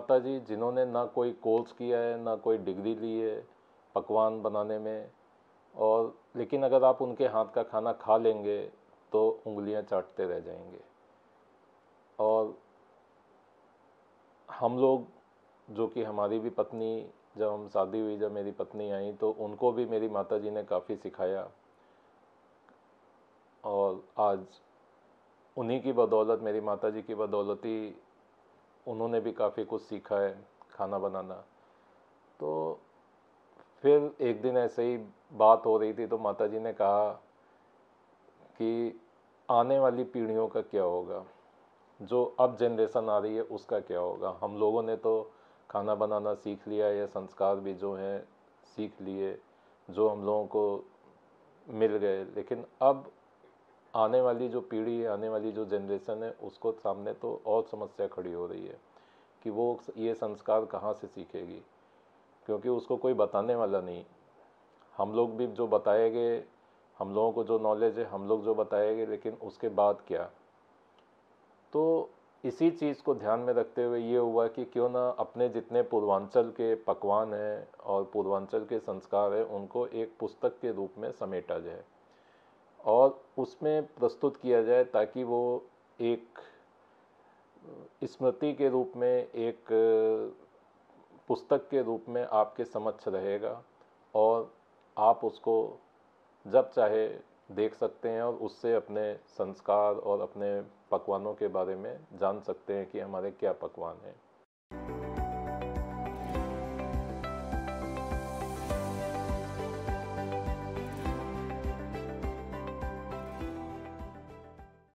माता जी जिन्होंने ना कोई कोर्स किया है ना कोई डिग्री ली है पकवान बनाने में और लेकिन अगर आप उनके हाथ का खाना खा लेंगे तो उंगलियां चाटते रह जाएंगे और हम लोग जो कि हमारी भी पत्नी जब हम शादी हुई जब मेरी पत्नी आई तो उनको भी मेरी माता जी ने काफ़ी सिखाया और आज उन्हीं की बदौलत मेरी माता जी की बदौलत ही उन्होंने भी काफ़ी कुछ सीखा है खाना बनाना तो फिर एक दिन ऐसे ही बात हो रही थी तो माताजी ने कहा कि आने वाली पीढ़ियों का क्या होगा जो अब जनरेशन आ रही है उसका क्या होगा हम लोगों ने तो खाना बनाना सीख लिया या संस्कार भी जो हैं सीख लिए जो हम लोगों को मिल गए लेकिन अब आने वाली जो पीढ़ी है आने वाली जो जनरेशन है उसको सामने तो और समस्या खड़ी हो रही है कि वो ये संस्कार कहाँ से सीखेगी क्योंकि उसको कोई बताने वाला नहीं हम लोग भी जो बताए गए हम लोगों को जो नॉलेज है हम लोग जो बताए गए लेकिन उसके बाद क्या तो इसी चीज़ को ध्यान में रखते हुए ये हुआ कि क्यों ना अपने जितने पूर्वांचल के पकवान हैं और पूर्वांचल के संस्कार हैं उनको एक पुस्तक के रूप में समेटा जाए और उसमें प्रस्तुत किया जाए ताकि वो एक स्मृति के रूप में एक पुस्तक के रूप में आपके समक्ष रहेगा और आप उसको जब चाहे देख सकते हैं और उससे अपने संस्कार और अपने पकवानों के बारे में जान सकते हैं कि हमारे क्या पकवान हैं